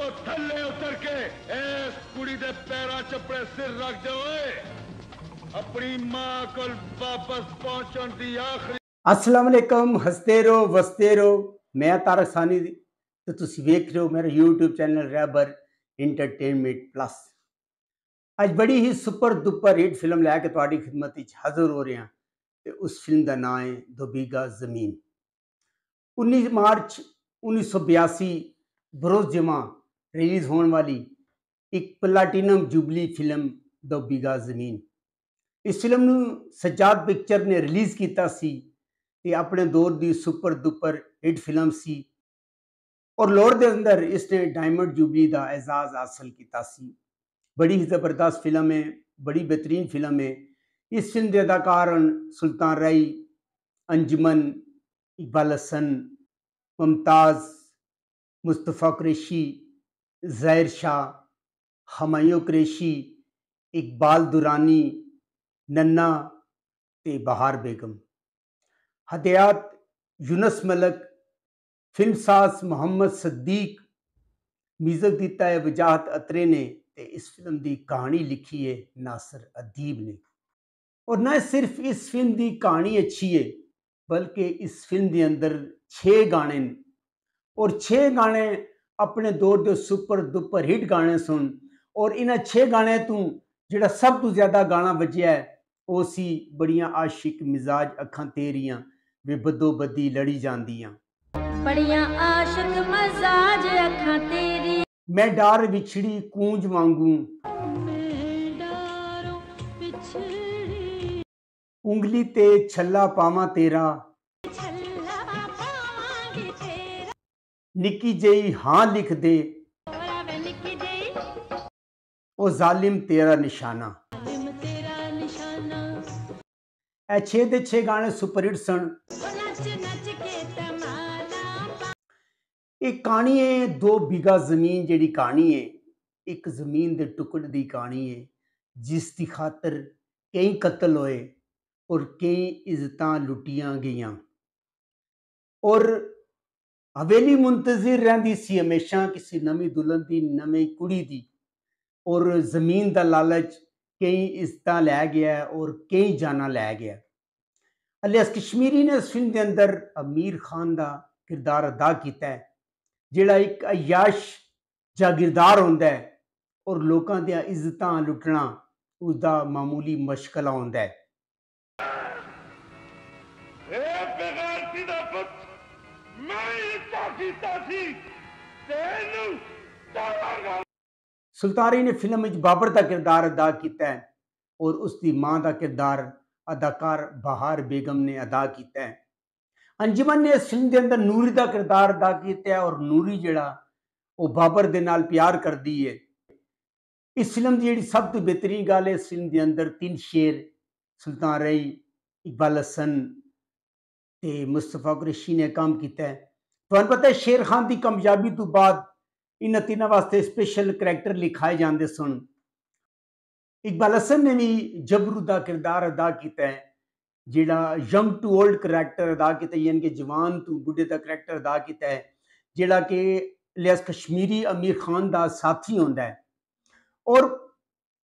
تو تھلے اتر کے اس کڑی دے پیرا چپڑے سر رکھ دے ہوئے اپنی ماں کل واپس پہنچن دی آخری السلام علیکم ہستے رو وستے رو میں تارک سانی دی تو تسی ویکھ رہے ہو میرا یوٹیوب چینل ریبر انٹرٹینمنٹ پلس آج بڑی ہی سپر دپر ہٹ فلم لے کے تواڈی خدمت وچ حاضر ہو رہے ہیں اس فلم دا نام ہے بیگا زمین 19 مارچ 1982 بروز جمعہ ریلیز ہون والی ایک platinum jubilee film Do Bigha Zamin اس فلم نو سجاد پکچر نے ریلیز کیتا سی یہ اپنے دور دی سپر دوپر ہٹ فلم سی اور لور اندر اس نے ڈائمنڈ جوبلی دا اعزاز حاصل کیتا سی بڑی ہی زبردست فلم ہے بڑی بہترین فلم ہے اس فلم دے اداکار سلطان رائی انجمن اقبال حسن ممتاز مصطفیٰ قریشی زیر شاہ ہمایوں کریشی اقبال دورانی ننا بہار بیگم ہدیات یونس ملک فلم ساز محمد صدیق میوزک وجاہت اترے نے تے اس فلم دی کہانی لکھی ہے ناصر ادیب نے اور نہ صرف اس فلم دی کہانی اچھی ہے بلکہ اس فلم دے اندر چھ گانے اور چھ گانے ਆਪਣੇ ਦੌਰ ਦੇ ਸੁਪਰ ਦੁਪਰ ਹਿੱਟ ਗਾਣੇ ਸੁਣ ਔਰ ਇਹਨਾਂ 6 ਗਾਣੇ ਤੋਂ ਜਿਹੜਾ ਸਭ ਤੋਂ ਜ਼ਿਆਦਾ ਗਾਣਾ ਵੱਜਿਆ ਉਹ ਸੀ ਬੜੀਆਂ ਆਸ਼ਿਕ ਮਿਜ਼ਾਜ ਅੱਖਾਂ ਤੇਰੀਆਂ ਵੇ ਬਦੋ ਬਦੀ ਲੜੀ ਜਾਂਦੀਆਂ ਬੜੀਆਂ ਆਸ਼ਿਕ ਮਿਜ਼ਾਜ ਅੱਖਾਂ ਤੇਰੀ ਮੈਂ ਡਾਰ ਵਿਛੜੀ ਕੂੰਜ ਵਾਂਗੂ ਉਂਗਲੀ ਤੇ ਛੱਲਾ ਪਾਵਾਂ ਤੇਰਾ ਨਿੱਕੀ ਜਈ ਹਾਂ ਲਿਖ ਦੇ ਉਹ ਜ਼ਾਲਿਮ ਤੇਰਾ ਨਿਸ਼ਾਨਾ ਐ 6 ਦੇ 6 ਗਾਣੇ ਸੁਪਰ ਹਿੱਟ ਸਨ ਇਹ ਕਹਾਣੀ ਹੈ ਦੋ ਬਿਗਾ ਜ਼ਮੀਨ ਜਿਹੜੀ ਕਹਾਣੀ ਹੈ ਇੱਕ ਜ਼ਮੀਨ ਦੇ ਟੁਕੜ ਦੀ ਕਹਾਣੀ ਹੈ ਜਿਸ ਦੀ ਖਾਤਰ ਕਈ ਕਤਲ ਹੋਏ ਔਰ ਕਈ ਇੱਜ਼ਤਾਂ ਲੁੱਟੀਆਂ ਗਈਆਂ ਔਰ حویلی منتظر رہی اسی ہمیشہ کسی نویں دلہن کی نمی کڑی کی اور زمین کا لالچ کئی عزتیں لیا گیا ہے اور کئی جانا لے گیا الس کشمیری نے اس فلم دے اندر امیر خان دا کردار ادا کیتا ہے جڑا ایک عیاش یا گردار ہے اور لوگ دیا عزتیں لٹنا اس دا معمولی مشکلہ آتا ہے ਮੈਂ ਸੁਲਤਾਨੀ ਨੇ ਫਿਲਮ ਵਿੱਚ ਬਾਬਰ ਦਾ ਕਿਰਦਾਰ ਅਦਾ ਕੀਤਾ ਹੈ ਔਰ ਉਸ ਦੀ ਮਾਂ ਦਾ ਕਿਰਦਾਰ ਅਦਾਕਾਰ ਬਹਾਰ ਬੇਗਮ ਨੇ ਅਦਾ ਕੀਤਾ ਹੈ ਅੰਜਮਨ ਨੇ ਸਿੰਧ ਦੇ ਅੰਦਰ ਨੂਰੀ ਦਾ ਕਿਰਦਾਰ ਅਦਾ ਕੀਤਾ ਹੈ ਔਰ ਨੂਰੀ ਜਿਹੜਾ ਉਹ ਬਾਬਰ ਦੇ ਨਾਲ ਪਿਆਰ ਕਰਦੀ ਹੈ ਇਸ ਫਿਲਮ ਦੀ ਜਿਹੜੀ ਸਭ ਤੋਂ ਬਿਹਤਰੀਨ ਗੱਲ ਹੈ ਸਿੰਧ ਦੇ ਅੰਦਰ ਤਿੰਨ ਸ਼ੇਰ ਸੁਲਤਾਨ ਰਈ ਇਕਬਾਲ ਹਸਨ تے مصطفیٰ قریشی نے کام کیتا ہے تو پتہ ہے شیر خان دی کامیابی تو بعد ان نے واسطے سپیشل کریکٹر لکھائے جاندے سن اقبال حسن نے بھی جبرو دا کردار ادا کیتا ہے جیڑا ینگ ٹو اولڈ کریکٹر ادا کیتا ہے یعنی کہ جوان تو بڑھے دا کریکٹر ادا کیتا ہے جیڑا کہ لیاس کشمیری امیر خان دا ساتھی ہوندا ہے اور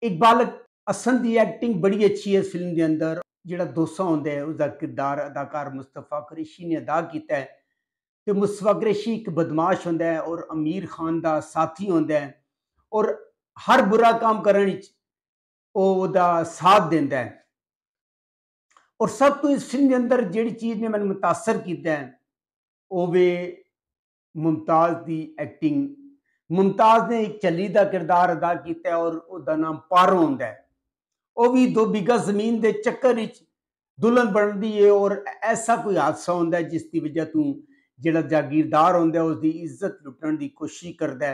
اقبال حسن دی ایکٹنگ بڑی اچھی ہے اس فلم دے اندر جا دوسا ہوتا ہے اس کا کردار اداکار مصطفیٰ قریشی نے ادا کیا ہے تو مصطفیٰ قریشی ایک بدماش ہوتا ہے اور امیر خان کا ساتھی آدمی اور ہر برا کام کرنے کا ساتھ دیا ہے اور سب تین جڑی چیز نے مجھے متاثر کیا ممتاز کی ایکٹنگ ممتاز نے ایک چلی کا کردار ادا کیا ہے اور اس کا نام پارو آتا ہے وہ بھی دو بی زمین دے چکر دلہن بنتی ہے اور ایسا کوئی حادثہ ہوتا ہے جس دی وجہ تاگیردار ہے اس دی عزت کوشی کرتا ہے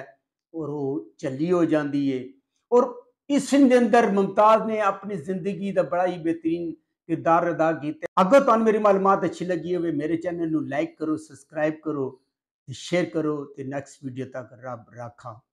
اور وہ چلی ہو جاتی ہے اور اس دن اندر ممتاز نے اپنی زندگی دا بڑا ہی بہترین کردار ادا ہے اگر میری معلومات اچھی لگی ہوئے میرے چینل نو لائک کرو سبسکرائب کرو شیئر کرو نیکسٹ ویڈیو تک رب رکھا